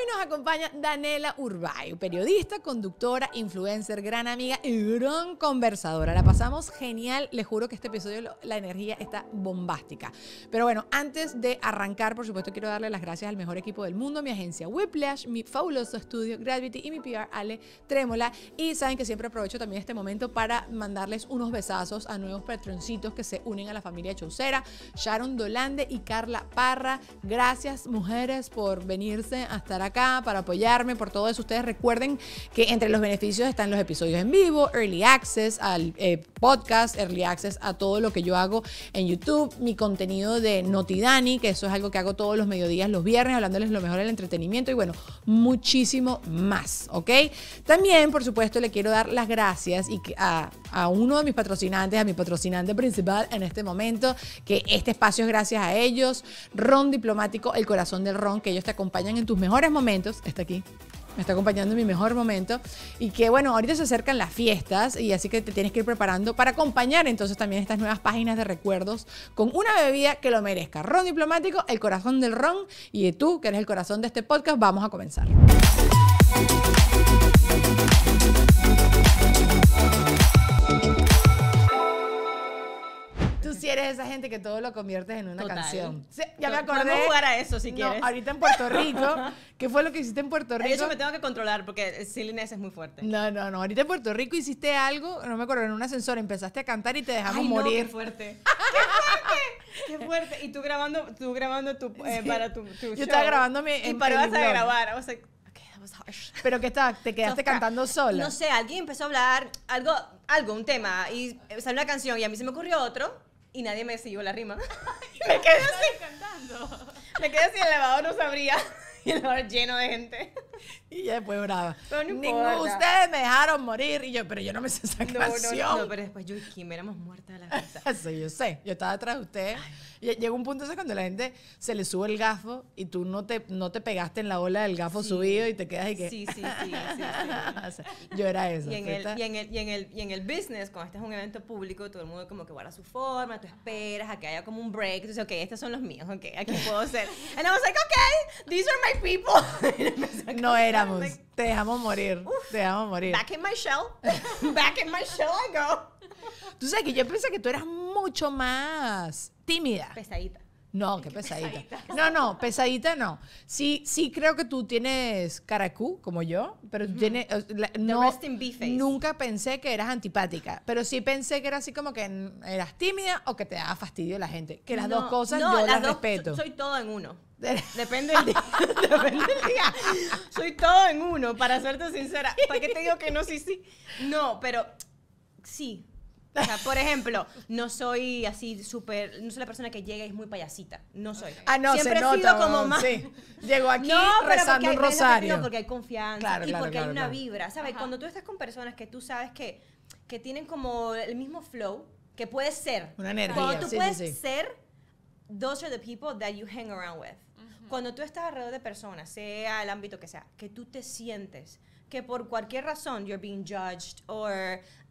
Hoy nos acompaña Danela Urbay, periodista, conductora, influencer, gran amiga y gran conversadora. La pasamos genial, les juro que este episodio la energía está bombástica. Pero bueno, antes de arrancar, por supuesto, quiero darle las gracias al mejor equipo del mundo, mi agencia Whiplash, mi fabuloso estudio Gravity y mi PR Ale Trémola. Y saben que siempre aprovecho también este momento para mandarles unos besazos a nuevos patroncitos que se unen a la familia Chaucera, Sharon Dolande y Carla Parra. Gracias, mujeres, por venirse a estar acá, para apoyarme, por todo eso. Ustedes recuerden que entre los beneficios están los episodios en vivo, early access al eh, podcast, early access a todo lo que yo hago en YouTube, mi contenido de Dani que eso es algo que hago todos los mediodías, los viernes, hablándoles lo mejor del entretenimiento y bueno, muchísimo más, ¿ok? También, por supuesto, le quiero dar las gracias y a a uno de mis patrocinantes, a mi patrocinante principal en este momento, que este espacio es gracias a ellos. Ron Diplomático, el corazón del ron, que ellos te acompañan en tus mejores momentos. Está aquí me está acompañando en mi mejor momento y que bueno, ahorita se acercan las fiestas y así que te tienes que ir preparando para acompañar entonces también estas nuevas páginas de recuerdos con una bebida que lo merezca. Ron diplomático, el corazón del ron y tú que eres el corazón de este podcast, vamos a comenzar. esa gente que todo lo conviertes en una canción. ya me acordé. Vamos jugar a eso si quieres. No, ahorita en Puerto Rico. ¿Qué fue lo que hiciste en Puerto Rico? Yo me tengo que controlar porque Silines es muy fuerte. No, no, no. Ahorita en Puerto Rico hiciste algo, no me acuerdo, en un ascensor empezaste a cantar y te dejamos morir. No, qué fuerte. ¡Qué fuerte! Y tú grabando, tú grabando tu, eh, para tu, Yo estaba grabando mi. Y ¿Vas a grabar. pero que estaba? te quedaste cantando sola. No sé, alguien empezó a hablar algo, algo, un tema y salió una canción y a mí se me ocurrió otro y nadie me siguió la rima. me quedé así. cantando. Me quedé así, el elevador no sabría. Y el elevador lleno de gente. Y ya después brava. pero no Ninguno ustedes me dejaron morir. Y yo, pero yo no me sé esa no, canción. No, no, pero después yo y Kim éramos muertas de la risa. Eso yo sé. Yo estaba atrás de ustedes. Y llega un punto ese cuando la gente se le sube el gafo y tú no te, no te pegaste en la ola del gafo subido y te quedas y que... Sí, sí, sí. yo era eso. Y en, el, y, en el, y, en el, y en el business, cuando este es un evento público, todo el mundo como que guarda su forma, tú esperas a que haya como un break. Tú dices, ok, estos son los míos, ok, aquí puedo ser. And I was like, ok, these are my people. no era te dejamos morir. te dejamos morir. Back in my shell. back in my shell I go. Tú sabes que yo pensé que tú eras mucho más tímida. Pesadita. No, qué, pesadita. No, no, pesadita no. Sí, sí creo que tú tienes caracú, como yo, pero tú tienes... no, nunca pensé que eras antipática, pero sí pensé que era así como que eras tímida o que te daba fastidio la gente. Que las dos cosas yo las, dos- respeto. Soy todo en uno. Depende del día. Depende del día. Soy todo en uno, para serte sincera. ¿Para qué te digo que no? Sí, sí. No, pero sí. O sea, por ejemplo, no soy así súper, no soy la persona que llega y es muy payasita. No soy. Ah, no, Siempre se he como más. Llego aquí no, rezando un rosario. No, porque hay confianza y porque hay una vibra. ¿Sabes? Cuando tú estás con personas que tú sabes que, que tienen como el mismo flow, que puede ser. Una energía. Cuando tú puedes ser, those are the people that you hang around with. Cuando tú estás alrededor de personas, sea el ámbito que sea, que tú te sientes que por cualquier razón you're being judged o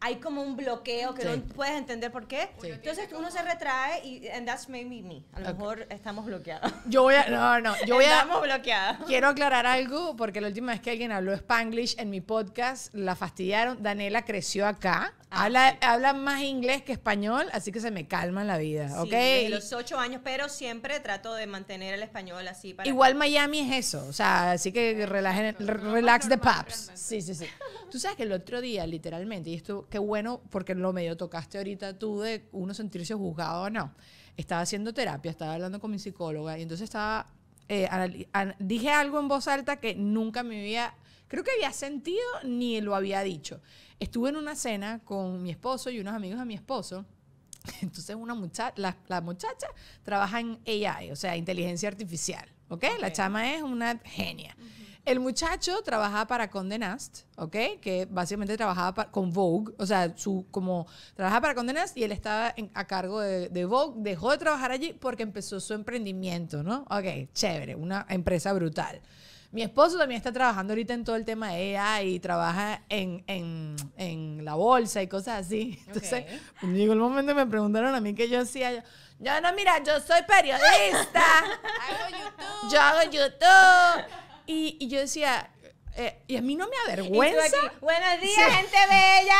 hay como un bloqueo que no puedes entender por qué. Entonces uno se retrae y and that's maybe me. A lo mejor estamos bloqueados. Yo voy a no, no, yo voy a estamos bloqueados. Quiero aclarar algo porque la última vez que alguien habló Spanglish en mi podcast la fastidiaron. Daniela creció acá. Ah, habla, más inglés que español, así que se me calma la vida, sí, los ocho años, pero siempre trato de mantener el español así Igual Miami es eso, o sea, así que relajen, relax the paps. Sí, sí, sí. tú sabes que el otro día, literalmente, y esto, qué bueno, porque lo medio tocaste ahorita tú de uno sentirse juzgado o no. Estaba haciendo terapia, estaba hablando con mi psicóloga y entonces estaba... Eh, dije algo en voz alta que nunca me había... Creo que había sentido ni lo había dicho. Estuve en una cena con mi esposo y unos amigos de mi esposo. Entonces una muchacha, la, muchacha trabaja en AI, o sea, inteligencia artificial, ¿ok? La chama es una genia. El muchacho trabajaba para Condé Nast, ¿ok? Que básicamente trabajaba con Vogue, o sea, su, como trabajaba para Condé y él estaba a cargo de, de, Vogue, dejó de trabajar allí porque empezó su emprendimiento, ¿no? Ok, chévere, una empresa brutal. Mi esposo también está trabajando ahorita en todo el tema de y trabaja en, en, la bolsa y cosas así. Entonces, llegó el momento me preguntaron a mí qué yo hacía. Yo, no, mira, yo soy periodista. hago YouTube. Yo hago YouTube. y, yo decía, eh, y a mí no me avergüenza. Buenos días, gente bella.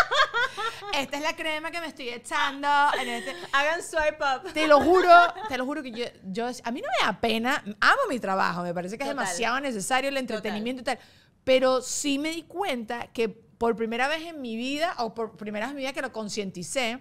Esta es la crema que me estoy echando. Este- Hagan swipe up. Te lo juro, te lo juro que yo, a mí no me da pena. Amo mi trabajo, me parece que es demasiado necesario el entretenimiento y tal. Pero sí me di cuenta que por primera vez en mi vida, o por primera vez en mi vida que lo concienticé,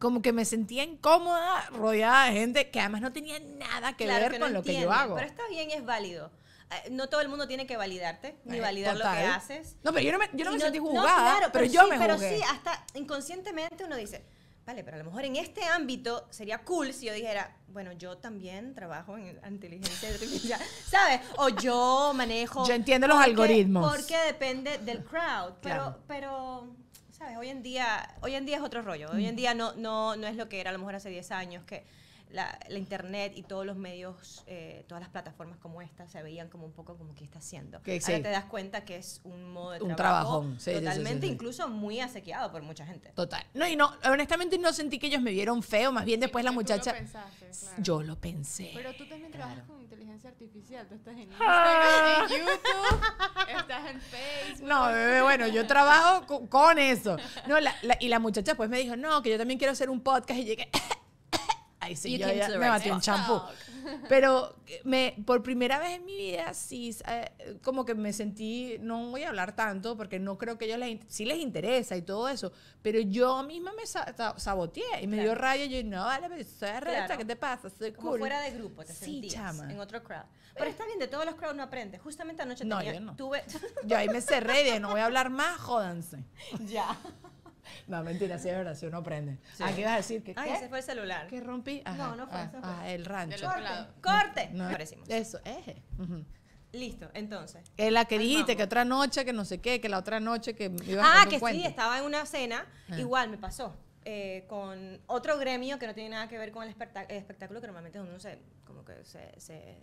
como que me sentía incómoda rodeada de gente que además no tenía nada que ver con lo que yo hago. Pero está bien, es válido. Eh, no todo el mundo tiene que validarte, ni eh, validar lo que haces. No, pero yo no me, yo no me no, sentí claro, pero, yo sí, Pero sí, hasta inconscientemente uno dice, vale, pero a lo mejor en este ámbito sería cool si yo dijera, bueno, yo también trabajo en inteligencia artificial, ¿sabes? O yo manejo... Yo entiendo los algoritmos. Porque depende del crowd, pero... pero ¿Sabes? Hoy en día, hoy en día es otro rollo. Hoy en mm. día no, no, no es lo que era a lo mejor hace 10 años que la, internet y todos los medios, eh, todas las plataformas como esta se veían como un poco como que está haciendo. Que, Ahora te das cuenta que es un modo de un trabajo trabajón. Sí, totalmente, incluso muy asequiado por mucha gente. Total. No, y no, honestamente no sentí que ellos me vieron feo, más bien después la muchacha... Yo lo pensé. Pero tú también trabajas con inteligencia artificial, tú estás en ah. Instagram, en YouTube, estás en Facebook. No, bebé, bueno, yo trabajo con, eso. No, y la muchacha pues me dijo, no, que yo también quiero hacer un podcast y llegué y yo ya, me batí un champú. Pero eh, me, por primera vez en mi vida, sí, eh, como que me sentí, no voy a hablar tanto porque no creo que ellos les, sí les interesa y todo eso, pero yo misma me saboteé y me dio rabia. Yo, no, vale, pero soy ¿qué te pasa? Soy cool. Como fuera de grupo, te sí, sentías chama. en otro crowd. Pero está bien, de todos los crowds no aprendes. Justamente anoche yo tuve... yo ahí me cerré y dije, no voy a hablar más, jódanse. Ya. No, mentira, sí es verdad, si uno aprende. Sí. ¿A ah, qué a decir? que Ay, qué? se fue el celular. que rompí? no, no fue. Ah, Ah, el rancho. Del ¡Corte! No, Aparecimos. Eso, eje. Listo, entonces. Es la que dijiste, que otra noche, que no sé qué, que la otra noche que iba a Ah, que sí, estaba en una cena, ah. igual me pasó. Eh, con otro gremio que no tiene nada que ver con el espectáculo, que normalmente uno se, como que se, se,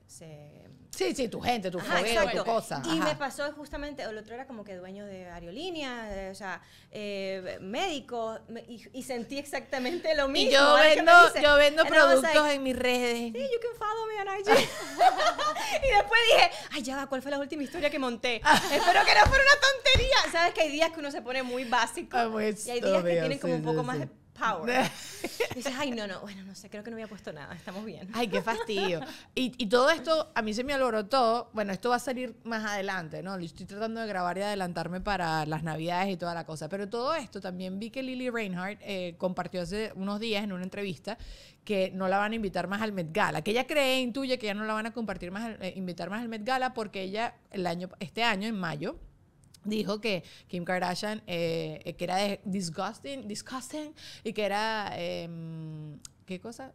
Sí, sí, tu gente, tu familia tu cosa. Y me pasó justamente, el otro era como que dueño de aerolíneas, eh, o sea, eh, médico, y, sentí exactamente lo mismo. Y yo vendo, yo vendo productos en mis redes. Sí, you can follow me on y después dije, ay, ya va, ¿cuál fue la última historia que monté? Ah. Espero que no fuera una tontería. Sabes que hay días que uno se pone muy básico. y hay días que tienen como un poco más de power. dices, ay, no, no, bueno, no sé, creo que no había puesto nada, estamos bien. Ay, qué fastidio. Y, todo esto, a mí se me alborotó, bueno, esto va a salir más adelante, ¿no? estoy tratando de grabar y adelantarme para las navidades y toda la cosa. Pero todo esto también vi que Lily Reinhardt eh, compartió hace unos días en una entrevista que no la van a invitar más al Met Gala, que ella cree, intuye que ya no la van a compartir más, eh, invitar más al Met Gala porque ella el año, este año, en mayo, dijo que Kim Kardashian, eh, eh, que era disgusting, disgusting y que era em, ¿qué cosa?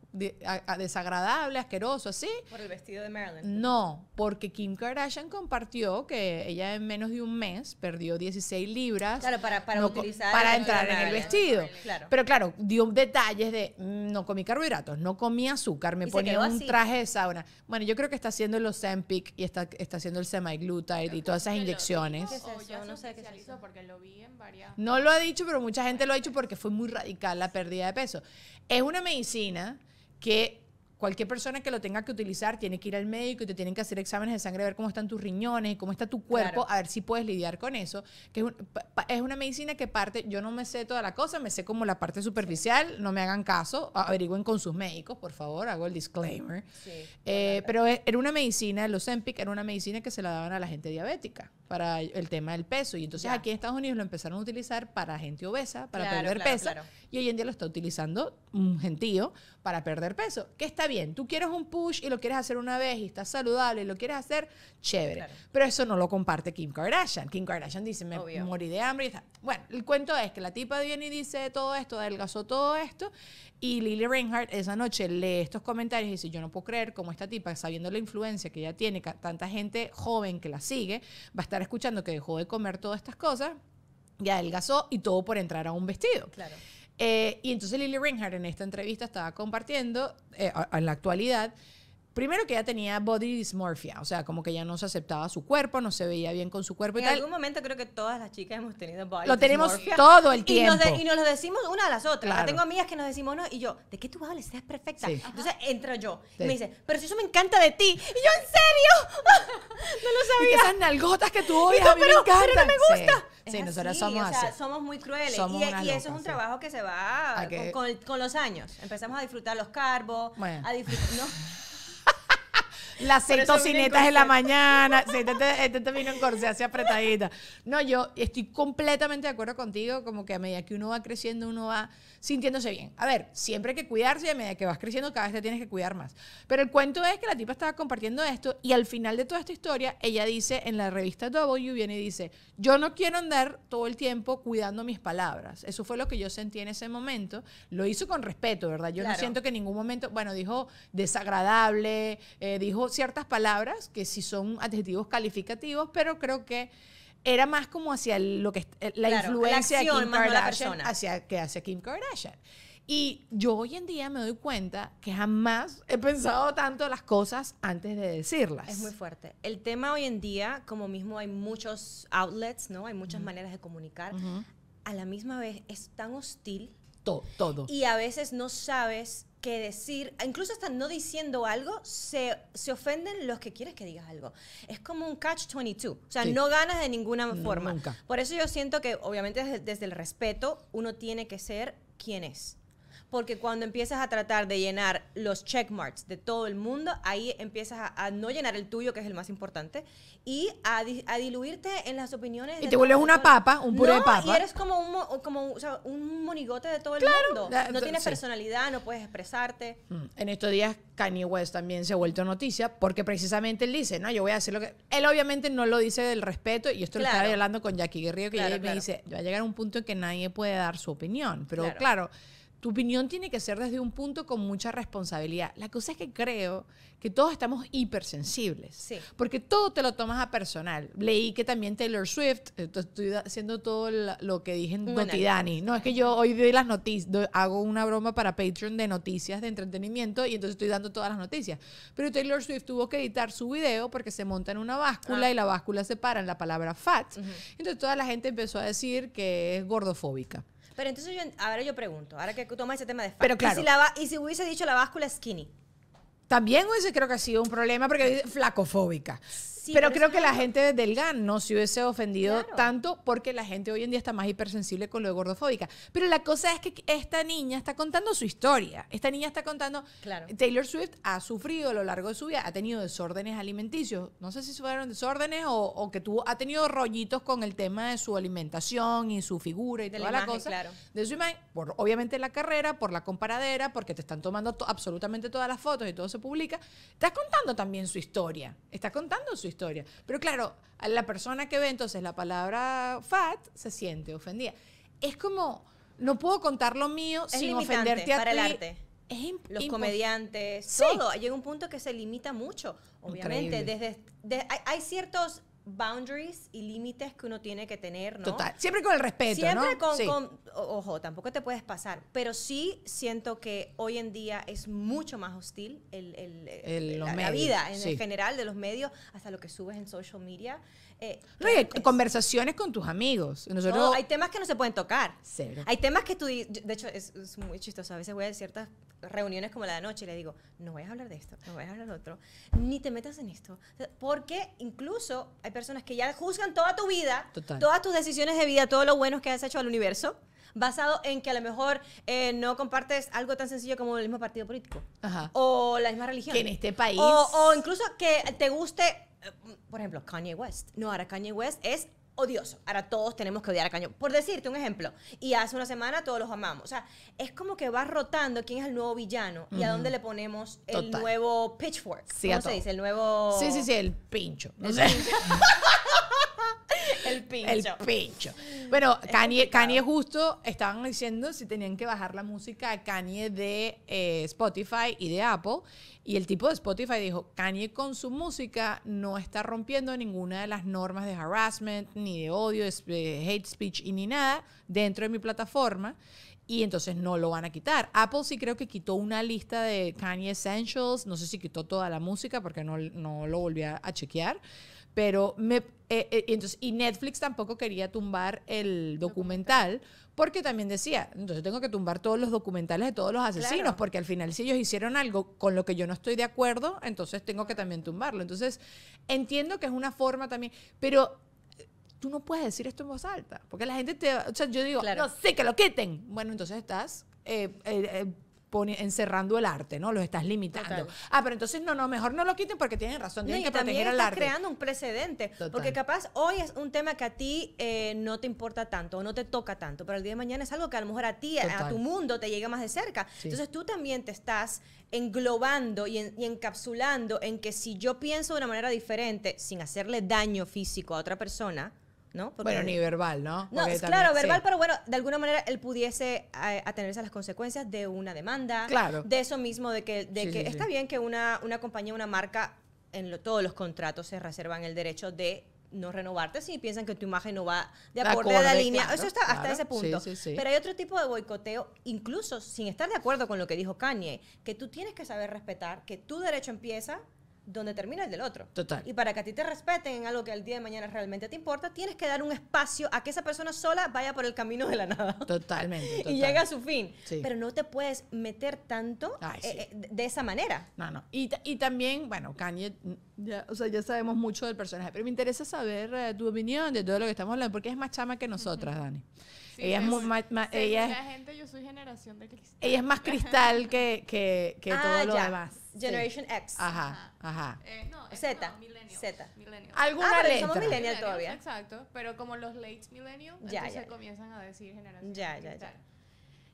desagradable, asqueroso, así. Por el vestido de Marilyn. No, porque Kim Kardashian compartió que ella en menos de un mes perdió 16 libras. Claro, para, para utilizar. Para entrar en el vestido. Pero claro, dio detalles de mm, no comí carbohidratos, no comí azúcar, me ponía un traje de sauna. Bueno, yo creo que está haciendo los Ozempic y está, está haciendo el semiglutide y todas esas inyecciones. no lo No lo ha dicho, pero mucha gente lo ha dicho porque fue muy radical la pérdida de peso. Es una medicina que cualquier persona que lo tenga que utilizar tiene que ir al médico y te tienen que hacer exámenes de sangre, ver cómo están tus riñones cómo está tu cuerpo, a ver si puedes lidiar con eso. es, una medicina que parte, yo no me sé toda la cosa, me sé como la parte superficial, no me hagan caso, averigüen con sus médicos, por favor, hago el disclaimer. Eh, pero e, era una medicina, los EMPIC era una medicina que se la daban a la gente diabética para el tema del peso. Y entonces aquí en Estados Unidos lo empezaron a utilizar para gente obesa, para perder peso. Y hoy en día lo está utilizando un gentío para perder peso, que está bien. Tú quieres un push y lo quieres hacer una vez y estás saludable y lo quieres hacer, chévere. Pero eso no lo comparte Kim Kardashian. Kim Kardashian dice, me morí de hambre Bueno, el cuento es que la tipa viene y dice todo esto, adelgazó todo esto. Y Lily Reinhardt esa noche lee estos comentarios y dice, yo no puedo creer cómo esta tipa, sabiendo la influencia que ella tiene, tanta gente joven que la sigue, va a estar escuchando que dejó de comer todas estas cosas y adelgazó y todo por entrar a un vestido. Claro. Eh, y entonces Lily Reinhardt en esta entrevista estaba compartiendo, en eh, la actualidad, Primero que ella tenía body dysmorphia, o sea, como que ya no se aceptaba su cuerpo, no se veía bien con su cuerpo y en algún momento creo que todas las chicas hemos tenido body Lo tenemos todo el tiempo. Y nos, lo decimos una a las otras. Tengo amigas que nos decimos, no, y yo, ¿de qué tú hablas? Estás perfecta. Entonces entro yo y me dice, pero si eso me encanta de ti. Y yo, ¿en serio? no lo sabía. Y esas nalgotas que tú odias, no, me no me gusta. Sí, nosotros somos así. Somos muy crueles. y, eso es un trabajo que se va con, los años. Empezamos a disfrutar los carbos, a disfrutar... ¿no? Las seis en la mañana. este, te este, este vino en corsé así apretadita. No, yo estoy completamente de acuerdo contigo, como que a medida que uno va creciendo, uno va sintiéndose bien. A ver, siempre hay que cuidarse y a medida que vas creciendo, cada vez te tienes que cuidar más. Pero el cuento es que la tipa estaba compartiendo esto y al final de toda esta historia, ella dice en la revista W, viene y dice, yo no quiero andar todo el tiempo cuidando mis palabras. Eso fue lo que yo sentí en ese momento. Lo hizo con respeto, ¿verdad? Yo no siento que en ningún momento, bueno, dijo desagradable, eh, dijo ciertas palabras que sí son adjetivos calificativos, pero creo que era más como hacia lo que eh, la influencia de Kim Kardashian hacia que hace Kim Kardashian. Y yo hoy en día me doy cuenta que jamás he pensado tanto las cosas antes de decirlas. Es muy fuerte. El tema hoy en día, como mismo hay muchos outlets, ¿no? Hay muchas maneras de comunicar. A la misma vez es tan hostil. todo. Y a veces no sabes que decir, incluso hasta no diciendo algo, se, ofenden los que quieres que digas algo. Es como un catch-22. O sea, no ganas de ninguna forma. Por eso yo siento que, obviamente, desde, desde el respeto, uno tiene que ser quien es porque cuando empiezas a tratar de llenar los marks de todo el mundo, ahí empiezas a, no llenar el tuyo, que es el más importante, y a, diluirte en las opiniones. Y te vuelves una papa, un puré de papa. Y eres como un, como, un monigote de todo el mundo. No tienes personalidad, no puedes expresarte. Mm. En estos días Kanye West también se ha vuelto noticia porque precisamente él dice, no, yo voy a hacer lo que... Él obviamente no lo dice del respeto y esto lo estaba hablando con Jackie Guerrero, que ella me dice, va a llegar a un punto en que nadie puede dar su opinión, pero claro tu opinión tiene que ser desde un punto con mucha responsabilidad. La cosa es que creo que todos estamos hipersensibles, porque todo te lo tomas a personal. Leí que también Taylor Swift, eh, estoy haciendo todo lo que dije en Notidani. No, es que yo hoy doy las noticias, hago una broma para Patreon de noticias de entretenimiento y entonces estoy dando todas las noticias. Pero Taylor Swift tuvo que editar su video porque se monta en una báscula ah. y la báscula se para en la palabra fat. Entonces toda la gente empezó a decir que es gordofóbica. Pero entonces yo, ahora yo pregunto, ahora que tomas ese tema de Pero ¿y, si la, hubiese dicho la báscula skinny. También hubiese creo que ha sido un problema porque es flacofóbica pero, creo que la gente del GAN no se hubiese ofendido tanto porque la gente hoy en día está más hipersensible con lo de gordofóbica. Pero la cosa es que esta niña está contando su historia. Esta niña está contando. Claro. Taylor Swift ha sufrido a lo largo de su vida, ha tenido desórdenes alimenticios. No sé si fueron desórdenes o, que tuvo, ha tenido rollitos con el tema de su alimentación y su figura y toda la, cosa. Claro. De su imagen, por obviamente la carrera, por la comparadera, porque te están tomando absolutamente todas las fotos y todo se publica. Estás contando también su historia. Estás contando su historia historia. Pero claro, a la persona que ve entonces la palabra fat se siente ofendida. Es como, no puedo contar lo mío sin ofenderte a para el arte. los comediantes, todo. Llega un punto que se limita mucho, obviamente. Desde, hay ciertos boundaries y límites que uno tiene que tener, Total, siempre con el respeto, siempre con, ojo, tampoco te puedes pasar, pero sí siento que hoy en día es mucho más hostil el, la, vida en general de los medios, hasta lo que subes en social media. Eh, conversaciones con tus amigos. hay temas que no se pueden tocar. Hay temas que tú... De hecho, es, muy chistoso. A veces voy a ciertas reuniones como la de anoche y le digo, no voy a hablar de esto, no vayas a hablar de otro, ni te metas en esto. Porque incluso hay personas que ya juzgan toda tu vida, todas tus decisiones de vida, todos lo buenos que has hecho al universo basado en que a lo mejor eh, no compartes algo tan sencillo como el mismo partido político o la misma religión. en este país. o, incluso que te guste eh, por ejemplo, Kanye West. No, ahora Kanye West es odioso. Ahora todos tenemos que odiar a Kanye. Por decirte un ejemplo. Y hace una semana todos los amamos. O sea, es como que va rotando quién es el nuevo villano y a dónde le ponemos el nuevo pitchfork. ¿Cómo se dice? El nuevo... Sí, sí, sí, el pincho. El pincho. El pincho. Bueno, Kanye, Kanye, justo estaban diciendo si tenían que bajar la música a Kanye de eh, Spotify y de Apple. Y el tipo de Spotify dijo, Kanye con su música no está rompiendo ninguna de las normas de harassment, ni de odio, de hate speech y ni nada dentro de mi plataforma y entonces no lo van a quitar. Apple sí creo que quitó una lista de Kanye Essentials, no sé si quitó toda la música porque no, no lo volví a, chequear, pero me, eh, eh, entonces, y Netflix tampoco quería tumbar el documental, porque también decía, entonces tengo que tumbar todos los documentales de todos los asesinos, porque al final si ellos hicieron algo con lo que yo no estoy de acuerdo, entonces tengo que también tumbarlo. Entonces, entiendo que es una forma también, pero eh, tú no puedes decir esto en voz alta, porque la gente te... O sea, yo digo, no sé, que lo quiten. Bueno, entonces estás eh, encerrando el arte, ¿no? Lo estás limitando. Ah, pero entonces no, no, mejor no lo quiten porque tienen razón, tienen que proteger al arte. creando un precedente, porque capaz hoy es un tema que a ti eh, no te importa tanto, o no te toca tanto, pero el día de mañana es algo que a lo mejor a ti, a tu mundo, te llega más de cerca. Entonces tú también te estás englobando y, encapsulando en que si yo pienso de una manera diferente, sin hacerle daño físico a otra persona, bueno, ni verbal, ¿no? no, claro, verbal, pero bueno, de alguna manera él pudiese eh, atenerse a las consecuencias de una demanda. Claro. De eso mismo, de que, de que está bien que una, una compañía, una marca, en todos los contratos se reservan el derecho de no renovarte si piensan que tu imagen no va de acuerdo a la línea. Eso está hasta ese punto. Pero hay otro tipo de boicoteo, incluso sin estar de acuerdo con lo que dijo Kanye, que tú tienes que saber respetar que tu derecho empieza donde termina el del otro. Total. Y para que a ti te respeten en algo que al día de mañana realmente te importa, tienes que dar un espacio a que esa persona sola vaya por el camino de la nada. Totalmente. Y llega a su fin. Pero no te puedes meter tanto eh, eh, de esa manera. No, no. Y, también, bueno, Kanye, mm, ya, o sea, ya sabemos mucho del personaje, pero me interesa saber eh, tu opinión de todo lo que estamos hablando, porque es más chama que nosotras, Dani. ella es, muy, ella es es más cristal que, que, que ah, todo lo Generation X. Ajá, ajá. Eh, no, Z. Z. Z. Alguna ah, somos millennials todavía. Exacto, pero como los late millennials, ya, entonces comienzan a decir generación. Ya, ya, ya.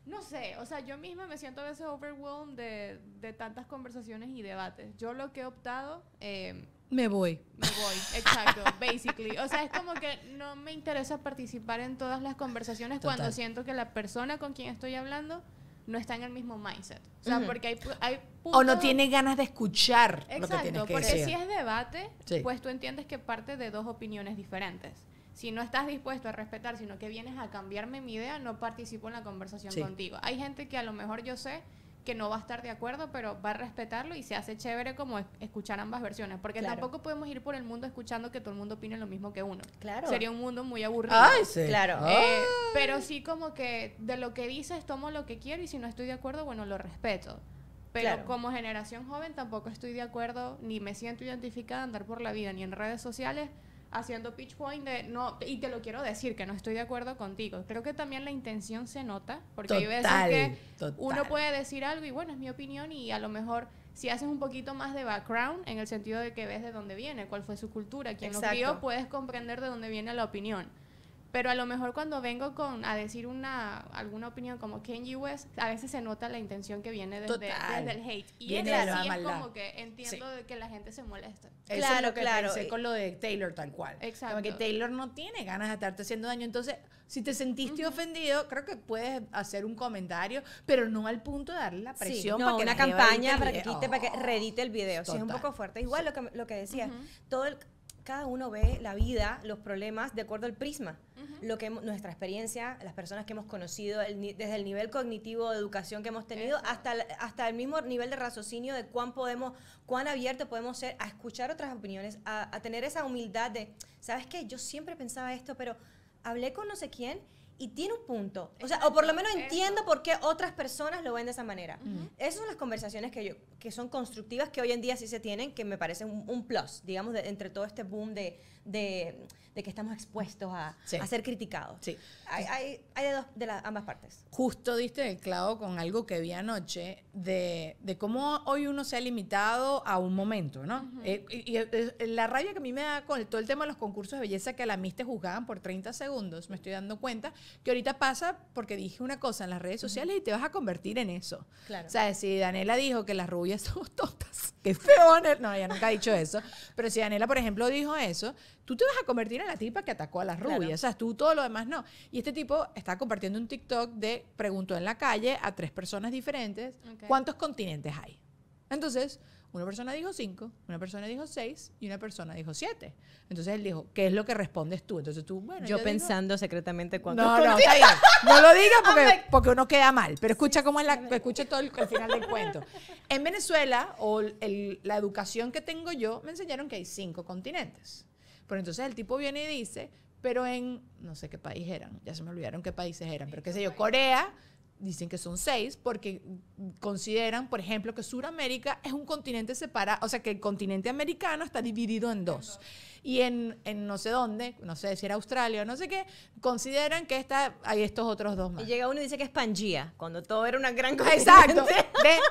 No sé, o sea, yo misma me siento a veces overwhelmed de, tantas conversaciones y debates. Yo lo que he optado... Em, me voy. Me voy, exacto, basically. O sea, es como que no me interesa participar en todas las conversaciones cuando siento que la persona con quien estoy hablando no está en el mismo mindset. O sea, porque hay, O no tiene ganas de escuchar Exacto, lo que que porque si es debate, pues tú entiendes que parte de dos opiniones diferentes. Si no estás dispuesto a respetar, sino que vienes a cambiarme mi idea, no participo en la conversación contigo. Hay gente que a lo mejor yo sé que no va a estar de acuerdo, pero va a respetarlo y se hace chévere como escuchar ambas versiones, porque tampoco podemos ir por el mundo escuchando que todo el mundo opine lo mismo que uno. Claro. Sería un mundo muy aburrido. Claro. Ah. Eh, pero sí como que de lo que dices tomo lo que quiero y si no estoy de acuerdo, bueno, lo respeto. Pero como generación joven tampoco estoy de acuerdo ni me siento identificada andar por la vida ni en redes sociales haciendo pitch point de no, y te lo quiero decir que no estoy de acuerdo contigo. Creo que también la intención se nota, porque hay veces que uno puede decir algo y bueno, es mi opinión y a lo mejor si haces un poquito más de background en el sentido de que ves de dónde viene, cuál fue su cultura, quién lo crió, puedes comprender de dónde viene la opinión. Pero a lo mejor cuando vengo con a decir una alguna opinión como Kenji West, a veces se nota la intención que viene desde, el hate. Y es de es como que entiendo que la gente se molesta. Claro, es lo claro. pensé con lo de Taylor tal cual. Exacto. Como que Taylor no tiene ganas de estarte haciendo daño. Entonces, si te sentiste ofendido, creo que puedes hacer un comentario, pero no al punto de darle la presión no, para que una campaña para que para que reedite el video. Si es un poco fuerte. Igual lo que, lo que decía, todo el- cada uno ve la vida, los problemas, de acuerdo al prisma. lo que Nuestra experiencia, las personas que hemos conocido, desde el nivel cognitivo de educación que hemos tenido, hasta el, hasta el mismo nivel de raciocinio de cuán podemos, cuán abierto podemos ser a escuchar otras opiniones, a, a tener esa humildad de, ¿sabes qué? Yo siempre pensaba esto, pero hablé con no sé quién y tiene un punto. O sea, o por lo menos entiendo por qué otras personas lo ven de esa manera. Esas son las conversaciones que, yo, que son constructivas que hoy en día sí se tienen, que me parecen un, plus, digamos, entre todo este boom de, de, que estamos expuestos a, ser criticados. Sí. Hay, de, ambas partes. Justo diste el clavo con algo que vi anoche de, cómo hoy uno se ha limitado a un momento, ¿no? Eh, y, la rabia que a mí me da con todo el tema de los concursos de belleza que a la MIS te juzgaban por 30 segundos, me estoy dando cuenta que ahorita pasa porque dije una cosa en las redes sociales y te vas a convertir en eso. Claro. O sea, si Daniela dijo que las rubias somos tontas, que feo, no, ella nunca ha dicho eso, pero si Daniela, por ejemplo, dijo eso, tú te vas a convertir en la tipa que atacó a las rubias. O sea, tú todo lo demás no. Y este tipo está compartiendo un TikTok de preguntó en la calle a tres personas diferentes cuántos continentes hay. Entonces, una persona dijo cinco, una persona dijo seis y una persona dijo siete. Entonces él dijo, ¿qué es lo que respondes tú? Entonces tú, bueno. Yo, pensando secretamente cuando. No, no, No lo digas porque, porque, uno queda mal. Pero escucha cómo es la, escuche todo el, final del cuento. En Venezuela, o la educación que tengo yo, me enseñaron que hay cinco continentes. Pero entonces el tipo viene y dice, pero en, no sé qué país eran, ya se me olvidaron qué países eran, pero qué sé yo, Corea, dicen que son seis porque consideran, por ejemplo, que Sudamérica es un continente separado, o sea, que el continente americano está dividido en dos. En dos y en, en, no sé dónde, no sé si era Australia o no sé qué, consideran que está, hay estos otros dos más. Y llega uno y dice que es Pangea cuando todo era una gran cosa. Exacto.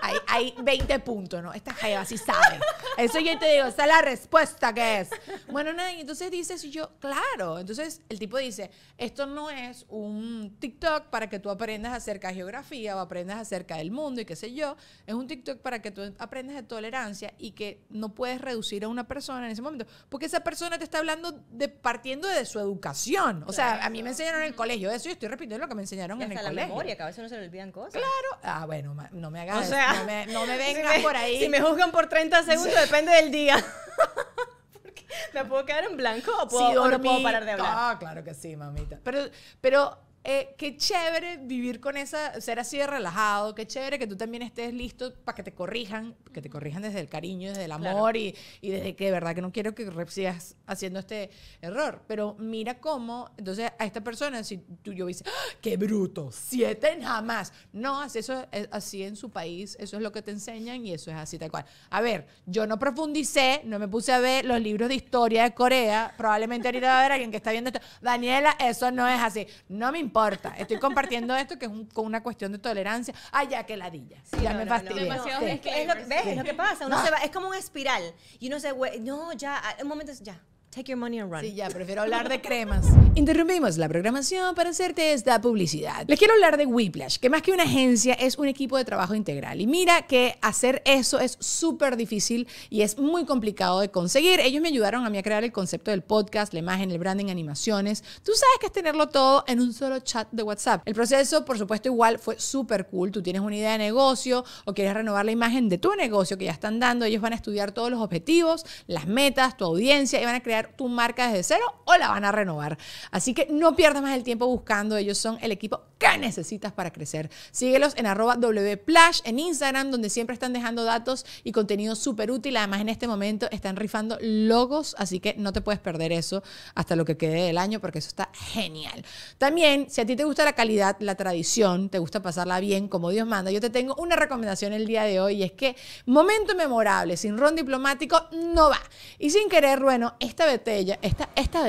Hay, hay, 20 puntos, ¿no? Esta jaiba sí sabe. Eso yo te digo, esa es la respuesta que es. Bueno, nada, entonces dices, y yo, claro. Entonces el tipo dice, esto no es un TikTok para que tú aprendas acerca de geografía o aprendas acerca del mundo y qué sé yo. Es un TikTok para que tú aprendas de tolerancia y que no puedes reducir a una persona en ese momento. Porque esa persona persona te está hablando de, partiendo de su educación. O sea, a mí me enseñaron en el colegio eso y estoy repitiendo lo que me enseñaron en el la colegio. memoria, que a veces no se le olvidan cosas. Claro. Ah, bueno, no me hagas. O sea, no me, no por ahí. Si me juzgan por 30 segundos, depende del día. ¿Me puedo quedar en blanco o, puedo, no puedo parar de hablar? Ah, claro que sí, mamita. Pero, pero eh, qué chévere vivir con esa, ser así de relajado, qué chévere que tú también estés listo para que te corrijan, que te corrijan desde el cariño, desde el amor y, y, desde que de verdad que no quiero que sigas haciendo este error. Pero mira cómo, entonces a esta persona, si tú yo dices, ¡Ah! qué bruto, siete jamás. No, eso es eh, así en su país, eso es lo que te enseñan y eso es así tal cual. A ver, yo no profundicé, no me puse a ver los libros de historia de Corea, probablemente ahorita va a haber alguien que está viendo esto, Daniela, eso no es así. No me importa. Estoy compartiendo esto que es con una cuestión de tolerancia. Ay, ya que ladilla. ya me Es lo, ¿Ves? lo que pasa. Uno se va, es como una espiral. Y uno se, no, ya, un momento, ya. Take your money and run. Sí, ya, prefiero hablar de cremas. Interrumpimos la programación para hacerte esta publicidad. Les quiero hablar de Whiplash, que más que una agencia es un equipo de trabajo integral. Y mira que hacer eso es súper difícil y es muy complicado de conseguir. Ellos me ayudaron a mí a crear el concepto del podcast, la imagen, el branding, animaciones. Tú sabes que es tenerlo todo en un solo chat de WhatsApp. El proceso, por supuesto, igual fue súper cool. Tú tienes una idea de negocio o quieres renovar la imagen de tu negocio que ya están dando. Ellos van a estudiar todos los objetivos, las metas, tu audiencia y van a crear tu marca desde cero o la van a renovar. Así que no pierdas más el tiempo buscando. Ellos son el equipo que necesitas para crecer. Síguelos en arroba wplash en Instagram, donde siempre están dejando datos y contenido súper útil. Además, en este momento están rifando logos, así que no te puedes perder eso hasta lo que quede del año, porque eso está genial. También, si a ti te gusta la calidad, la tradición, te gusta pasarla bien, como Dios manda, yo te tengo una recomendación el día de hoy y es que momento memorable sin ron diplomático no va. Y sin querer, bueno, esta vez de Tella, esta, esta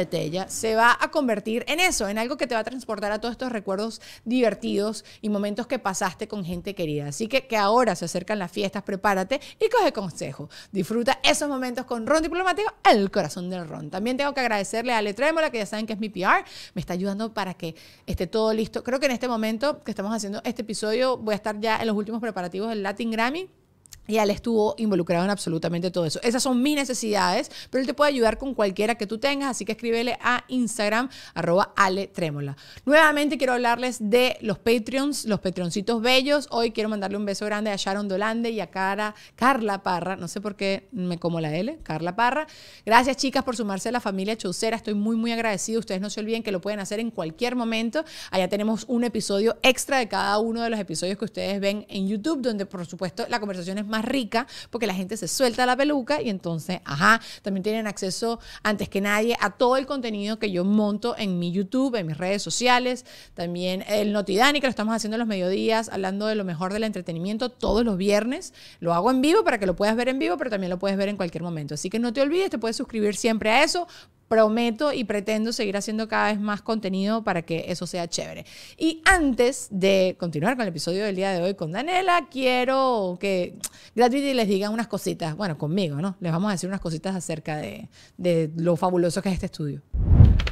se va a convertir en eso, en algo que te va a transportar a todos estos recuerdos divertidos y momentos que pasaste con gente querida. Así que que ahora se acercan las fiestas, prepárate y coge consejo. Disfruta esos momentos con Ron Diplomático, el corazón del Ron. También tengo que agradecerle a Ale que ya saben que es mi PR, me está ayudando para que esté todo listo. Creo que en este momento que estamos haciendo este episodio, voy a estar ya en los últimos preparativos del Latin Grammy. Y él estuvo involucrado en absolutamente todo eso. Esas son mis necesidades, pero él te puede ayudar con cualquiera que tú tengas, así que escríbele a Instagram, arroba Ale Nuevamente quiero hablarles de los Patreons, los Patreoncitos bellos. Hoy quiero mandarle un beso grande a Sharon Dolande y a Cara, Carla Parra, no sé por qué me como la L, Carla Parra. Gracias chicas por sumarse a la familia Chaucera, estoy muy muy agradecido. Ustedes no se olviden que lo pueden hacer en cualquier momento. Allá tenemos un episodio extra de cada uno de los episodios que ustedes ven en YouTube, donde por supuesto la conversación es más rica porque la gente se suelta la peluca y entonces, ajá, también tienen acceso antes que nadie a todo el contenido que yo monto en mi YouTube, en mis redes sociales, también el Notidani que lo estamos haciendo en los mediodías, hablando de lo mejor del entretenimiento todos los viernes. Lo hago en vivo para que lo puedas ver en vivo, pero también lo puedes ver en cualquier momento. Así que no te olvides, te puedes suscribir siempre a eso prometo y pretendo seguir haciendo cada vez más contenido para que eso sea chévere. Y antes de continuar con el episodio del día de hoy con Danela, quiero que Gratitude les diga unas cositas, bueno, conmigo, ¿no? Les vamos a decir unas cositas acerca de, de lo fabuloso que es este estudio.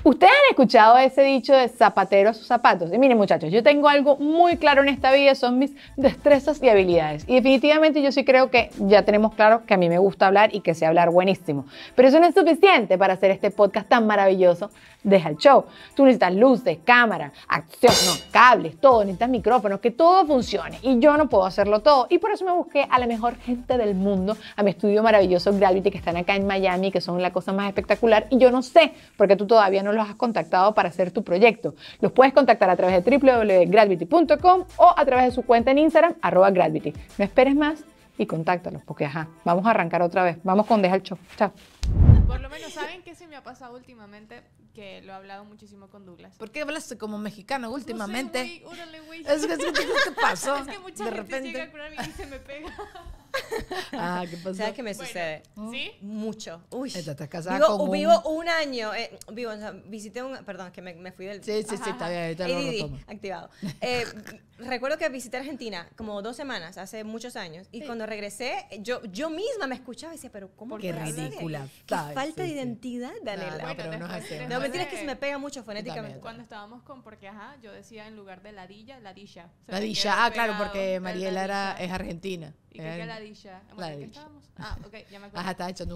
Ustedes han escuchado ese dicho de zapatero a sus zapatos. Y miren muchachos, yo tengo algo muy claro en esta vida, son mis destrezas y habilidades. Y definitivamente yo sí creo que ya tenemos claro que a mí me gusta hablar y que sé hablar buenísimo. Pero eso no es suficiente para hacer este podcast tan maravilloso. Deja el show. Tú necesitas luces, cámara, acción, cables, todo. Necesitas micrófonos, que todo funcione. Y yo no puedo hacerlo todo. Y por eso me busqué a la mejor gente del mundo, a mi estudio maravilloso Gravity, que están acá en Miami, que son la cosa más espectacular. Y yo no sé, porque tú todavía no los has contactado para hacer tu proyecto. Los puedes contactar a través de www.gravity.com o a través de su cuenta en Instagram, arroba gravity. No esperes más y contáctalos, porque ajá, vamos a arrancar otra vez. Vamos con Deja el Show. Chao. Por lo menos, ¿saben qué se me ha pasado últimamente? Que lo he hablado muchísimo con Douglas. ¿Por qué hablaste como mexicano últimamente? Es que, se me pega. Ah, ¿qué ¿Sabes qué me sucede? ¿Sí? Mucho. Uy. Estás vivo, un- año. Eh, vivo, visité un. Perdón, que me, fui del. Sí, sí, sí, está bien, está activado. Eh, recuerdo que visité Argentina como dos semanas, hace muchos años, y cuando regresé, yo, yo misma me escuchaba y decía, pero ¿cómo Qué ridícula. Qué falta de identidad, Daniela. no es mentira, es que se me pega mucho fonéticamente. Cuando estábamos con, porque ajá, yo decía en lugar de ladilla, ladilla. ladilla ah, claro, porque Mariela es argentina echando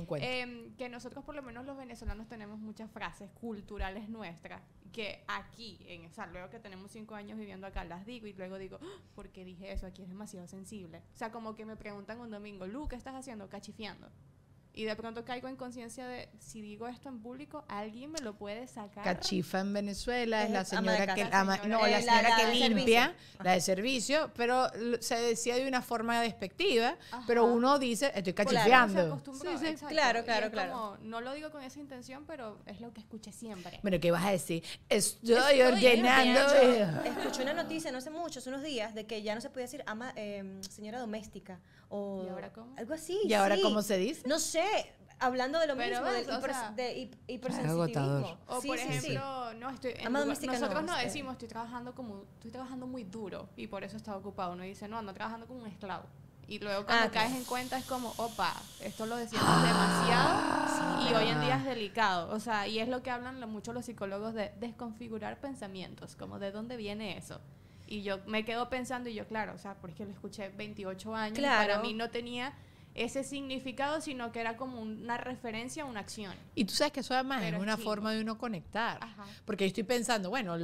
un cuento. Em, que nosotros, por lo menos los venezolanos, tenemos muchas frases culturales nuestras que aquí, en, o luego que tenemos cinco años viviendo acá, las digo y luego digo, ah, ¿por qué dije eso? Aquí es demasiado sensible. O sea, como que me preguntan un domingo, Lu, ¿qué estás haciendo? Cachifiando. Y de pronto caigo en conciencia de si digo esto en público, alguien me lo puede sacar. Cachifa en Venezuela es, la señora que no, la señora que limpia, la de servicio, pero se decía de una forma despectiva, pero uno dice, estoy cachifeando. Claro, claro, claro, no lo digo con esa intención, pero es lo que escuché siempre. Bueno, ¿qué vas a decir? Estoy, estoy Escuché una noticia no hace mucho, hace unos días, de que ya no se podía decir ama, em, señora doméstica o ¿Y ahora cómo? algo así. ¿Y ahora cómo se dice? No sé Hablando de lo mismo, de por ejemplo, no estoy nosotros no, decimos estoy trabajando como estoy trabajando muy duro y por eso está ocupado. Uno dice, "No, ando trabajando como un esclavo." Y luego ah, cuando caes en cuenta es como, opa, esto lo decimos ah, demasiado y hoy en día es delicado. O sea, y es lo que hablan mucho los psicólogos de desconfigurar pensamientos, como de dónde viene eso. Y yo me quedo pensando y yo, claro, o sea, porque lo escuché 28 años para mí no tenía ese significado, sino que era como una referencia a una acción. Y tú sabes que eso además es una forma de uno conectar. Porque Porque estoy pensando, bueno,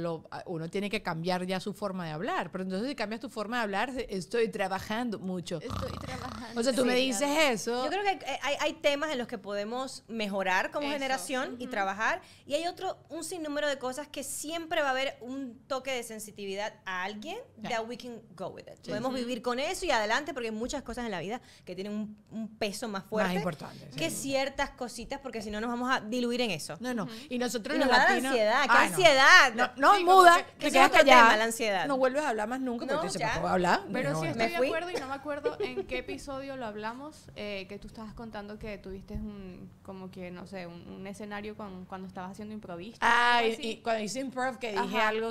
uno tiene que cambiar ya su forma de hablar. Pero entonces si cambias tu forma de hablar, estoy trabajando mucho. Estoy trabajando. O sea, tú me dices eso. Yo creo que eh, hay, temas en los que podemos mejorar como generación y trabajar. Y hay otro, un sinnúmero de cosas que siempre va a haber un toque de sensitividad a alguien that we can go with it. podemos vivir con eso y adelante porque hay muchas cosas en la vida que tienen un, peso más fuerte más importante, que ciertas cositas porque si no nos vamos a diluir en eso. No, no. Y nosotros nos los ansiedad. ¿Qué ansiedad? No, muda, que, que quedas la ansiedad. No vuelves a hablar más nunca porque no, se hablar. Pero sí estoy de acuerdo y no me acuerdo en qué episodio lo hablamos, eh, que tú estabas contando que tuviste un, como que, no sé, un, escenario con, cuando estabas haciendo improviso. Ah, y, cuando hice improv que dije algo,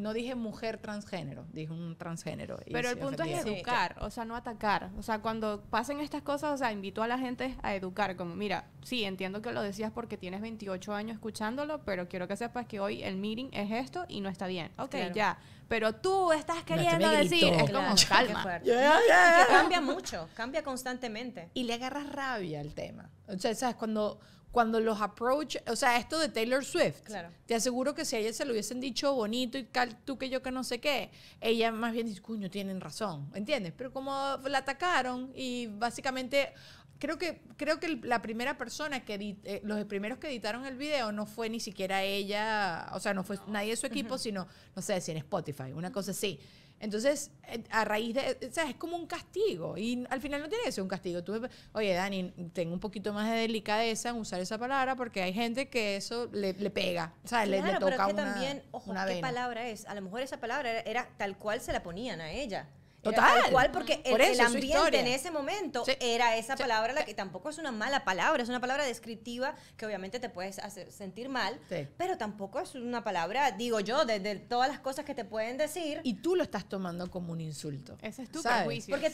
no dije mujer transgénero, dije un transgénero. Pero el punto es educar, o sea, no atacar. O sea, cuando pasen estas cosas, o sea, invito a la gente a educar, como, mira, sí, entiendo que lo decías porque tienes 28 años escuchándolo, pero quiero que sepas que hoy el meeting es esto y no está bien. Ok, ya pero tú estás queriendo decir, es como calma. Yeah, yeah. Que cambia mucho, cambia constantemente. Y le agarras rabia al tema. O sea, sabes cuando cuando los approach, o sea, esto de Taylor Swift, claro. te aseguro que si a ella se lo hubiesen dicho bonito y cal, tú que yo que no sé qué, ella más bien dice, cuño, tienen razón, ¿entiendes? Pero como la atacaron y básicamente creo que, creo que la primera persona que eh, los primeros que editaron el video no fue ni siquiera ella, o sea, no fue nadie de su equipo, sino, no sé, si en Spotify, una cosa así. Entonces, a raíz de, o sea, es como un castigo y al final no tiene que ser un castigo. oye, Dani, tengo un poquito más de delicadeza en usar esa palabra porque hay gente que eso le, pega, o sea, le, toca pero es que también, ojo, ¿qué palabra es? A lo mejor esa palabra era, era tal cual se la ponían a ella. Total. Tal cual, porque el, ambiente en ese momento era esa palabra, la que tampoco es una mala palabra, es una palabra descriptiva que obviamente te puedes hacer sentir mal, pero tampoco es una palabra, digo yo, de, todas las cosas que te pueden decir. Y tú lo estás tomando como un insulto. Ese es tu ¿sabes? Porque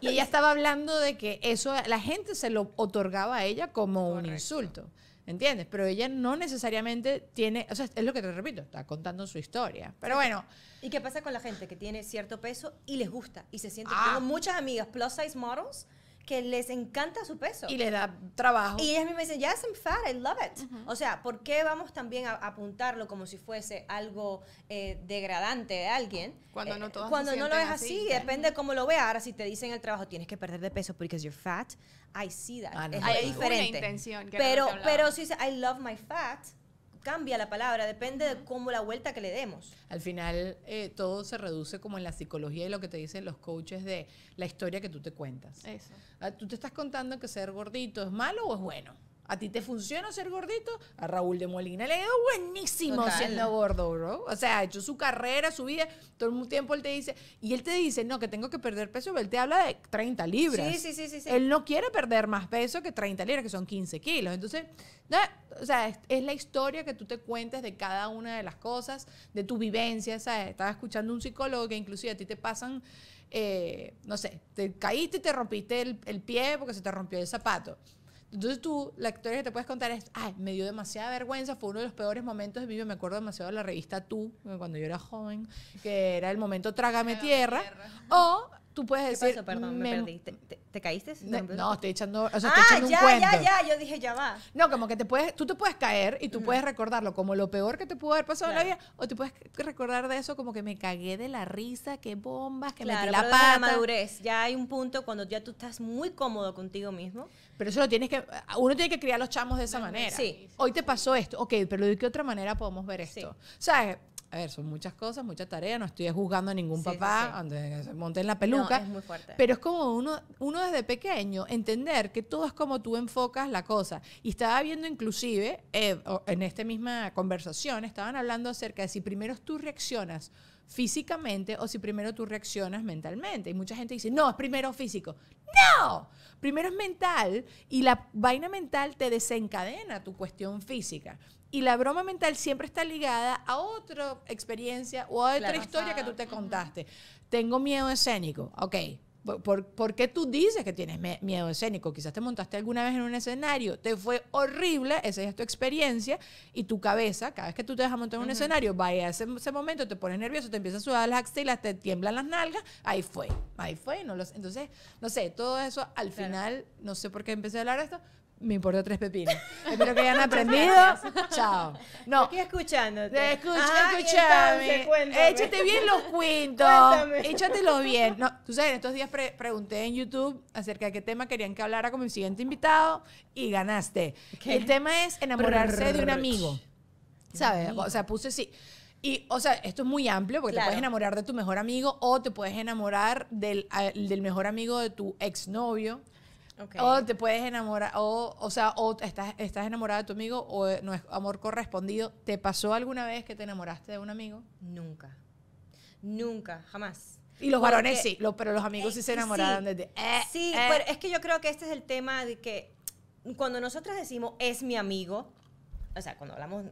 Y ella estaba hablando de que eso la gente se lo otorgaba a ella como un insulto. ¿Entiendes? Pero ella no necesariamente tiene, o sea, es lo que te repito, está contando su historia. Pero bueno. ¿Y qué pasa con la gente que tiene cierto peso y les gusta y se siente? Ah. Tengo muchas amigas plus size models que les encanta su peso. Y les da trabajo. Y ellas me dicen, yes, I'm fat, I love it. O sea, ¿por qué vamos también a apuntarlo como si fuese algo eh, degradante de alguien? Cuando no eh, Cuando no lo es así, depende de cómo lo veas. Ahora, si te dicen en el trabajo, tienes que perder de peso porque you're fat, I see that. Ah, es diferente. pero, pero si dice I love my fat, cambia la palabra, depende de cómo la vuelta que le demos. Al final eh, todo se reduce como en la psicología y lo que te dicen los coaches de la historia que tú te cuentas. Eso. Ah, ¿Tú te estás contando que ser gordito es malo o es bueno? ¿A ti te funciona ser gordito? A Raúl de Molina le ha ido buenísimo siendo gordo, bro. O sea, ha hecho su carrera, su vida. Todo el tiempo él te dice, y él te dice, no, que tengo que perder peso, pero él te habla de 30 libras. Sí, sí, sí, sí. Él no quiere perder más peso que 30 libras, que son 15 kilos. Entonces, o sea, es, la historia que tú te cuentes de cada una de las cosas, de tu vivencia, ¿sabes? Estaba escuchando un psicólogo que inclusive a ti te pasan, eh, no sé, te caíste y te rompiste el pie porque se te rompió el zapato entonces tú, la historia que te puedes contar es, ay, me dio demasiada vergüenza, fue uno de los peores momentos de mi vida, me acuerdo demasiado de la revista Tú, cuando yo era joven, que era el momento Trágame tierra. O tú puedes decir... Perdón, me, perdí. ¿Te, caíste? No, estoy echando, o sea, ah, estoy echando ya, un cuento. ya, ya, yo dije, ya va. No, como que te puedes, tú te puedes caer y tú puedes recordarlo como lo peor que te pudo haber pasado en la vida, o te puedes recordar de eso como que me cagué de la risa, qué bombas, que me la pata. la madurez, ya hay un punto cuando ya tú estás muy cómodo contigo mismo pero eso lo tienes que. Uno tiene que criar a los chamos de esa manera. Sí. Hoy te pasó esto. Ok, pero ¿de qué otra manera podemos ver esto? ¿Sabes? A ver, son muchas cosas, mucha tarea No estoy juzgando a ningún papá antes que se monte en la peluca. es muy fuerte. Pero es como uno, uno desde pequeño entender que todo es como tú enfocas la cosa. Y estaba viendo inclusive, eh, en esta misma conversación, estaban hablando acerca de si primero tú reaccionas físicamente o si primero tú reaccionas mentalmente. Y mucha gente dice, no, es primero físico. No, primero es mental y la vaina mental te desencadena tu cuestión física. Y la broma mental siempre está ligada a otra experiencia o a otra historia que tú te contaste. Tengo miedo escénico, ok, ¿Por, qué tú dices que tienes miedo escénico? Quizás te montaste alguna vez en un escenario, te fue horrible, esa es tu experiencia, y tu cabeza, cada vez que tú te dejas montar en un escenario, vaya a ese, momento, te pones nervioso, te empiezas a sudar las axilas, te tiemblan las nalgas, ahí fue, ahí fue. entonces, no sé, todo eso al final, no sé por qué empecé a hablar de esto, me importó tres pepinos. Espero que hayan aprendido. Chao. No. Estoy escuchándote. Escucha, escúchame. Échate bien los cuentos. échatelo bien. No, tú sabes, en estos días pregunté en YouTube acerca de qué tema querían que hablara con mi siguiente invitado y ganaste. El tema es enamorarse de un amigo. ¿Sabes? O sea, puse sí. Y, o sea, esto es muy amplio porque te puedes enamorar de tu mejor amigo o te puedes enamorar del, del mejor amigo de tu exnovio. O te puedes enamorar, o, o sea, o estás, estás enamorada de tu amigo o no es amor correspondido. ¿Te pasó alguna vez que te enamoraste de un amigo? Nunca. Nunca, jamás. Y los varones sí, pero los amigos sí se enamoraron desde... Eh, sí, eh. pero es que yo creo que este es el tema de que cuando nosotros decimos es mi amigo, o sea, cuando hablamos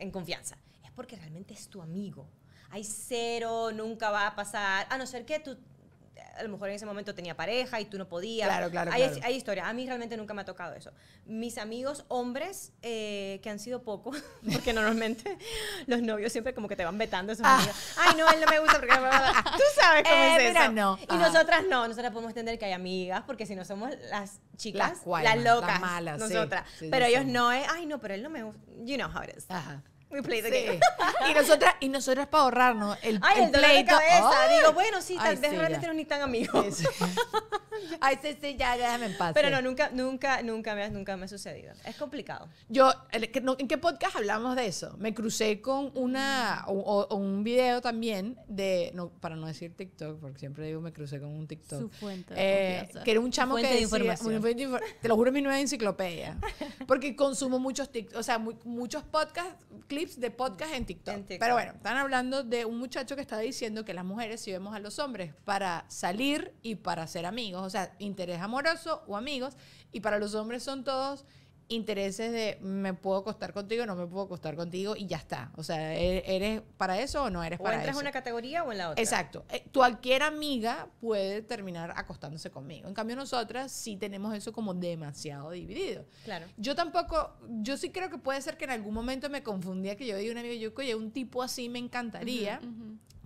en confianza, es porque realmente es tu amigo. Hay cero, nunca va a pasar, a no ser que tú a lo mejor en ese momento tenía pareja y tú no podías. Claro, claro, hay, Hay historia. A mí realmente nunca me ha tocado eso. Mis amigos hombres, eh, que han sido pocos, porque normalmente los novios siempre como que te van vetando esos ah. amigos. Ay, no, él no me gusta porque... tú sabes cómo eh, es eso. no. Y nosotras no. Nosotras podemos entender que hay amigas, porque si no somos las chicas, las, locas, las malas, nosotras. pero ellos no eh. ay, no, pero él no me gusta. You know how it is. Ajá. Muy play de Sí. Y nosotras, y nosotras para ahorrarnos el, Ay, el, el dolor pleito. De cabeza. Ay. Digo, bueno, sí, tal vez realmente no ni tan amigos. Sí, sí. Ay, sí, sí, ya, ya, déjame en paz. Pero no, nunca, nunca, nunca me, nunca me ha sucedido. Es complicado. Yo, ¿en qué podcast hablamos de eso? Me crucé con una, o, un video también de, para no decir TikTok, porque siempre digo me crucé con un TikTok. Su fuente eh, Que era un chamo que decía, de información. te lo juro, mi nueva enciclopedia. Porque consumo muchos TikTok, o sea, muchos podcast, clips de podcast en TikTok. en TikTok. Pero bueno, están hablando de un muchacho que está diciendo que las mujeres si vemos a los hombres para salir y para ser amigos, o sea, interés amoroso o amigos, y para los hombres son todos intereses de me puedo acostar contigo, no me puedo acostar contigo y ya está. O sea, e-, eres para eso o no eres para eso. O entras en una categoría o en la otra. Exacto. Eh, cualquier amiga puede terminar acostándose conmigo. En cambio, nosotras sí tenemos eso como demasiado dividido. Claro. Yo tampoco, yo sí creo que puede ser que en algún momento me confundía que yo veía un amigo y yo, oye, un tipo así me encantaría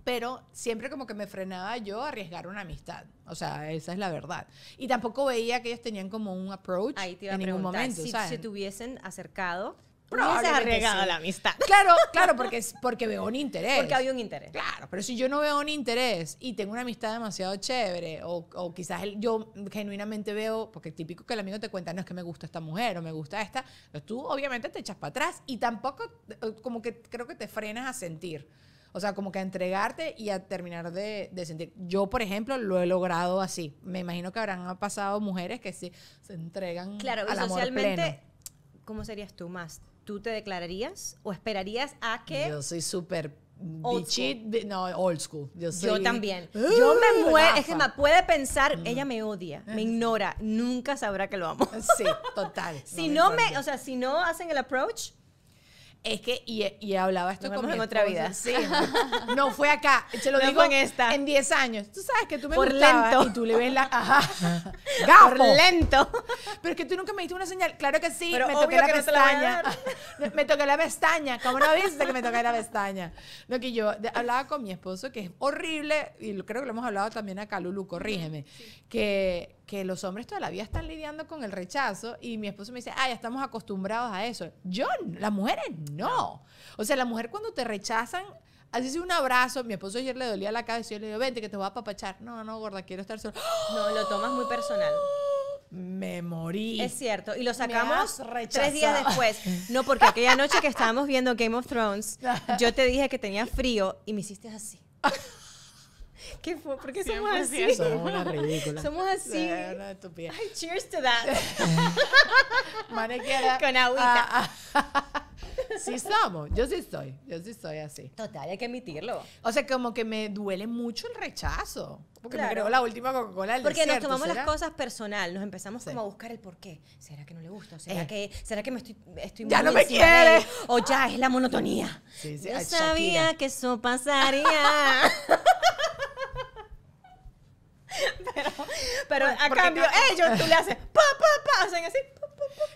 pero siempre como que me frenaba yo a arriesgar una amistad. O sea, esa es la verdad. Y tampoco veía que ellos tenían como un approach en ningún momento. Si se te hubiesen acercado, probablemente arriesgado la amistad. Claro, claro, porque, porque veo un interés. Porque había un interés. Claro, pero si yo no veo un interés y tengo una amistad demasiado chévere, o, quizás yo genuinamente veo, porque típico que el amigo te cuenta, no es que me gusta esta mujer o me gusta esta, pues tú obviamente te echas para atrás y tampoco eh, como que creo que te frenas a sentir. O sea, como que a entregarte y a terminar de, sentir. Yo, por ejemplo, lo he logrado así. Me imagino que habrán pasado mujeres que sí se entregan. Claro, al socialmente, ¿cómo serías tú más? ¿Tú te declararías o esperarías a que... Yo soy súper Bichit, no, old school. Yo, también. ¡Uh! yo me muero. Es que me puede pensar, mm. ella me odia, me mm. ignora, nunca sabrá que lo amo. Sí, total. si no me o sea, si no hacen el approach, es que, y, y hablaba esto en otra vida. Sí. No fue acá. te lo digo en esta, en 10 años. Tú sabes que tú me Por lento. y tú le ves la. Ajá. Por lento. Pero es que tú nunca me diste una señal. Claro que sí, me toqué la pestaña. me toqué la pestaña. ¿Cómo no viste que me toqué la pestaña? Lo que yo hablaba con mi esposo, que es horrible, y creo que lo hemos hablado también acá, Lulu, corrígeme, que, que los hombres toda la vida están lidiando con el rechazo y mi esposo me dice, ah, ya estamos acostumbrados a eso. Yo, las mujeres no. O sea, la mujer cuando te rechazan, así es un abrazo, mi esposo ayer le dolía la cabeza y yo le digo, vente que te voy a papachar. No, no, gorda, quiero estar solo No, lo tomas muy personal. Me morí. Es cierto. Y lo sacamos tres días después. No, porque aquella noche que estábamos viendo Game of Thrones, yo te dije que tenía frío y me hiciste así. ¿Qué fue? ¿Por qué somos así? Somos una ridícula. Somos así. Una Ay, cheers to that. Manequera. Con agüita. Ah, ah. sí somos. Yo sí soy. Yo sí soy así. Total, hay que admitirlo. O sea, como que me duele mucho el rechazo. Porque me creó la última Coca-Cola Porque nos tomamos las cosas personal, nos empezamos como a buscar el por qué. ¿Será que no le gusta? ¿Será, eh. que, ¿será que me estoy, estoy ¡Ya no me quiere! O ya es la monotonía. Sí, sí. Yo sabía que eso pasaría. Pero, pero a cambio, ellos tú le haces pa, pa, pa, hacen así,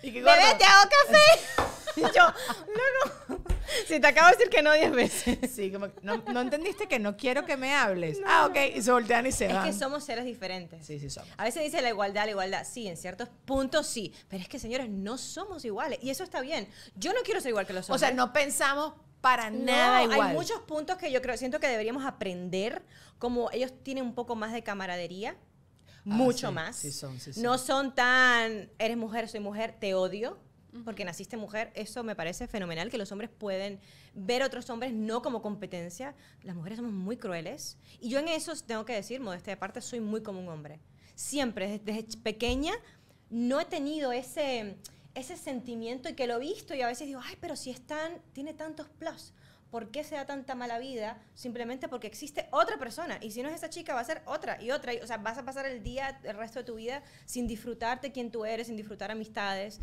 qué Bebé, te hago café. y yo, no, no. Si te acabo de decir que no diez veces. Sí, como, no, entendiste que no quiero que me hables. ah, ok, y se voltean y se van. Es que somos seres diferentes. Sí, sí, somos. A veces dice la igualdad, la igualdad. Sí, en ciertos puntos sí. Pero es que, señores, no somos iguales. Y eso está bien. Yo no quiero ser igual que los hombres. O sea, no pensamos para nada no, igual. Hay muchos puntos que yo creo, siento que deberíamos aprender como ellos tienen un poco más de camaradería, ah, mucho más. No son tan, eres mujer, soy mujer, te odio, porque naciste mujer. Eso me parece fenomenal, que los hombres pueden ver a otros hombres no como competencia. Las mujeres somos muy crueles. Y yo en eso tengo que decir, modestia de parte, soy muy como un hombre. Siempre, desde, pequeña, no he tenido ese ese sentimiento y que lo he visto y a veces digo, ay, pero si están tan, tiene tantos plus por qué se da tanta mala vida simplemente porque existe otra persona. Y si no es esa chica, va a ser otra y otra. o sea, vas a pasar el día, el resto de tu vida sin disfrutarte quien tú eres, sin disfrutar amistades.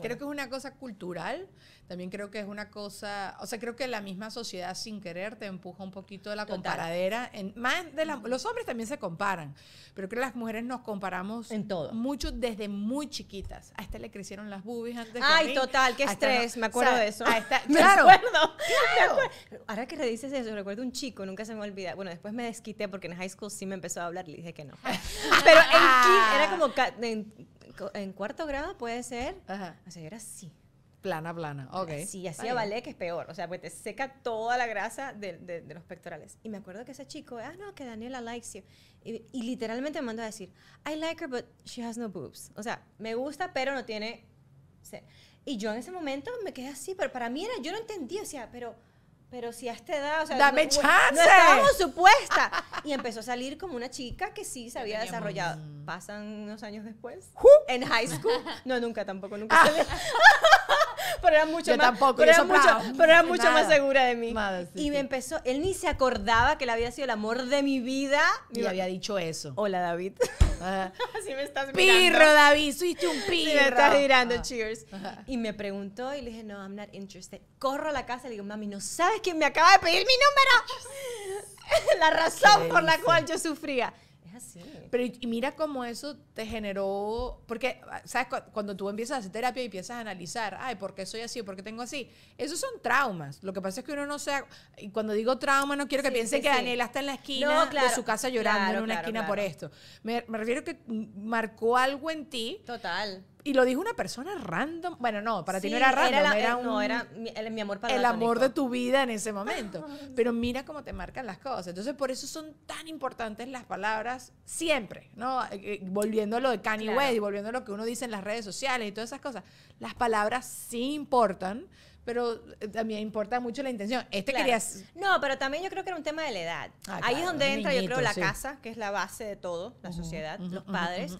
Creo que es una cosa cultural, también creo que es una cosa, o sea, creo que la misma sociedad sin querer te empuja un poquito de la comparadera. En, más de la, los hombres también se comparan, pero creo que las mujeres nos comparamos en todo. mucho desde muy chiquitas. A esta le crecieron las bubis antes. Ay, que a mí. total, qué estrés, me acuerdo de eso. claro, Ahora que redices eso, recuerdo un chico, nunca se me olvida. Bueno, después me desquité porque en high school sí me empezó a hablar, le dije que no. pero era como en cuarto grado puede ser. Ajá. O sea, yo era así. Plana, plana, ok. Sí, hacía ballet, que es peor. O sea, pues te seca toda la grasa de, los pectorales. Y me acuerdo que ese chico, ah, no, que Daniela likes you. Y, y, literalmente me mandó a decir, I like her, but she has no boobs. O sea, me gusta, pero no tiene... Y yo en ese momento me quedé así, pero para mí era, yo no entendí o sea, pero pero si a esta edad, o sea, dame no, chance. No estábamos supuesta. y empezó a salir como una chica que sí se había desarrollado. Pasan unos años después. En high school. No, nunca tampoco, nunca. Ah. pero era mucho más. Tampoco, pero, era mucho, pero era mucho más segura de mí. y me empezó, él ni se acordaba que le había sido el amor de mi vida. Y le había dicho eso. Hola, David. Así me estás mirando. Pirro, David, fuiste un pirro. me estás mirando, cheers. Y me preguntó y le dije, no, I'm not interested. Corro a la casa y le digo, mami, ¿no sabes quién me acaba de pedir mi número? la razón por la cual yo sufría. Pero mira cómo eso te generó, porque, ¿sabes? Cuando tú empiezas a hacer terapia y empiezas a analizar, ay, ¿por qué soy así? ¿Por qué tengo así? Esos son traumas. Lo que pasa es que uno no sea, y cuando digo trauma, no quiero que piense piensen que Daniela está en la esquina de su casa llorando en una esquina por esto. Me, me refiero que marcó algo en ti. Total. Y lo dijo una persona random. Bueno, no, para ti no era random. Era, eh, no, era mi, el, amor El amor de tu vida en ese momento. Pero mira cómo te marcan las cosas. Entonces, por eso son tan importantes las palabras siempre, ¿no? Eh, eh, volviendo a lo de Kanye claro. West, volviendo a lo que uno dice en las redes sociales y todas esas cosas. Las palabras sí importan pero eh, también importa mucho la intención. Este querías... No, pero también yo creo que era un tema de la edad. Ah, Ahí es donde entra, yo creo, la casa, que es la base de todo, la sociedad, los padres.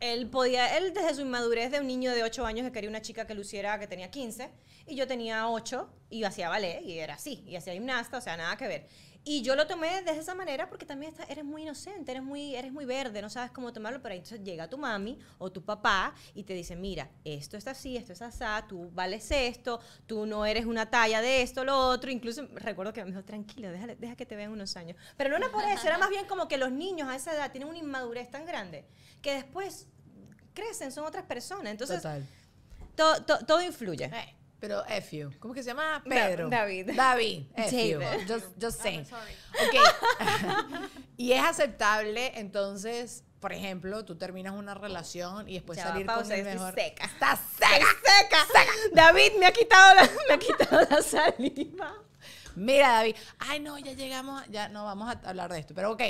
él podía, él desde su inmadurez de un niño de 8 años que quería una chica que luciera que tenía 15, y yo tenía 8 y hacía ballet y era así, y hacía gimnasta, o sea, nada que ver. Y yo lo tomé de esa manera porque también eres muy inocente, eres muy, eres muy verde, no sabes cómo tomarlo, pero entonces llega tu mami o tu papá y te dice, mira, esto está así, esto es así, tú vales esto, tú no eres una talla de esto, lo otro. Incluso recuerdo que me dijo, tranquilo, déjale, deja que te vean unos años. Pero no era por eso, era más bien como que los niños a esa edad tienen una inmadurez tan grande que después crecen, son otras personas. Entonces, todo influye. Eh, pero F ¿Cómo que se llama? Pedro. David. David. F Just, just saying. Ok. y es aceptable, entonces, por ejemplo, tú terminas una relación y después salir con un mejor. seca. Está seca. seca. seca. David me ha quitado la, me ha quitado la saliva. Mira, David. Ay, no, ya llegamos, ya no vamos a hablar de esto. Pero ok,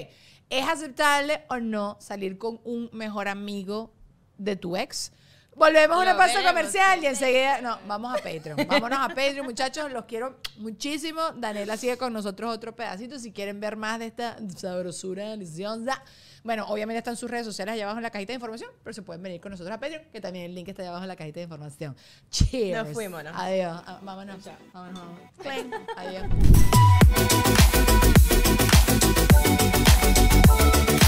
¿es aceptable o no salir con un mejor amigo de tu ex? Volvemos a una pausa comercial y enseguida. No, vamos a Patreon. Vámonos a Patreon, muchachos. Los quiero muchísimo. Daniela sigue con nosotros otro pedacito. Si quieren ver más de esta sabrosura deliciosa. Bueno, obviamente están sus redes sociales allá abajo en la cajita de información, pero se pueden venir con nosotros a Patreon, que también el link está allá abajo en la cajita de información. Cheers. Nos fuimos, Adiós. Ah, vámonos. vámonos. Adiós.